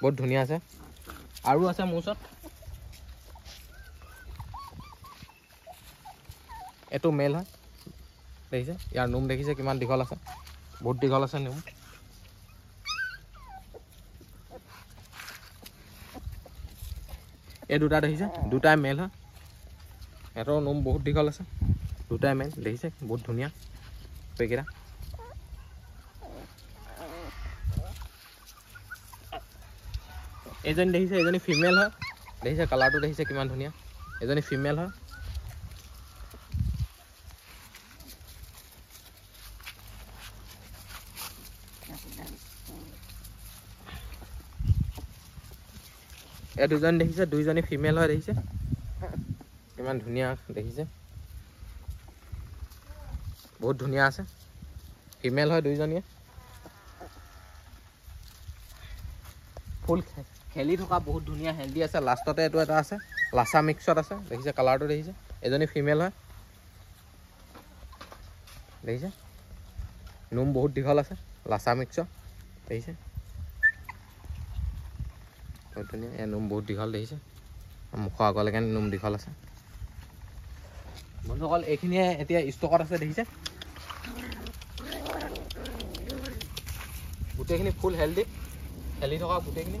বহুত ধুনীয়া আছে আৰু আছে মোৰ ওচৰত এইটো মেল হয় দেখিছে ইয়াৰ নোম দেখিছে কিমান দীঘল আছে বহুত দীঘল আছে নোম এই দুটা দেখিছে দুটাই মেল হয় ইহঁতৰ নোম বহুত দীঘল আছে দুটাই মেল দেখিছে বহুত ধুনীয়া সেইকেইটা এজনী দেখিছে এজনী ফিমেল হয় দেখিছে কালাৰটো দেখিছে কিমান ধুনীয়া এজনী ফিমেল হয় এই দুজনী দেখিছে দুইজনী ফিমেল হয় দেখিছে কিমান ধুনীয়া দেখিছে বহুত ধুনীয়া আছে ফিমেল হয় দুইজনীয়ে ফুল খায় খেলি থকা বহুত ধুনীয়া হেল্ডি আছে লাষ্টতে এইটো এটা আছে লাচা মিক্সত আছে দেখিছে কালাৰটো দেখিছে এজনী ফিমেল হয় দেখিছে নোম বহুত দীঘল আছে লাচা মিক্স দেখিছে বহুত ধুনীয়া এই নোম বহুত দীঘল দেখিছে মুখৰ আগলৈকে নোম দীঘল আছে বন্ধুসকল এইখিনিয়ে এতিয়া ষ্টকত আছে দেখিছে গোটেইখিনি ফুল হেল্ডি খেলি থকা গোটেইখিনি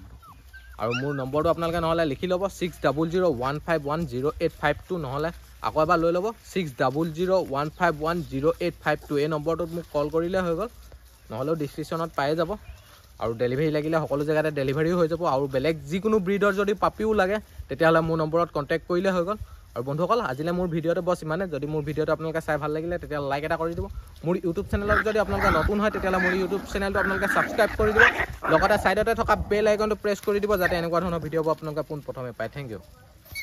আৰু মোৰ নম্বৰটো আপোনালোকে নহ'লে লিখি ল'ব six double zero' one five one zero' eight five two নহ'লে আকৌ এবাৰ লৈ ল'ব six double zero' one five one zero' eight five two এই নম্বৰটোত মোক কল কৰিলে হৈ গ'ল নহ'লেও ডিছক্ৰিপশ্যনত পায়ে যাব আৰু ডেলিভাৰী লাগিলে সকলো জেগাতে ডেলিভাৰীও হৈ যাব আৰু বেলেগ যিকোনো ব্ৰীডৰ যদি পাপিও লাগে তেতিয়াহ'লে মোৰ নম্বৰত কণ্টেক্ট কৰিলে হৈ গ'ল আৰু বন্ধুসকল আজিলৈ মোৰ ভিডিঅ'টো বছ ইমানে যদি মোৰ ভিডিঅ'টো আপোনালোকে চাই ভাল লাগিলে তেতিয়া লাইক এটা কৰি দিব মোৰ ইউটিউব চেনেলত যদি আপোনালোকে নতুন হয় তেতিয়াহ'লে মোৰ ইউটিউব চেনেলটো আপোনালোকে ছাবস্ক্ৰাইব কৰি দিব লগতে ছাইডতে থকা বেল আইকনটো প্ৰেছ কৰি দিব যাতে এনেকুৱা ধৰণৰ ভিডিঅ'বোৰ আপোনালোকে পোনপ্ৰথমে পায় থেংক ইউ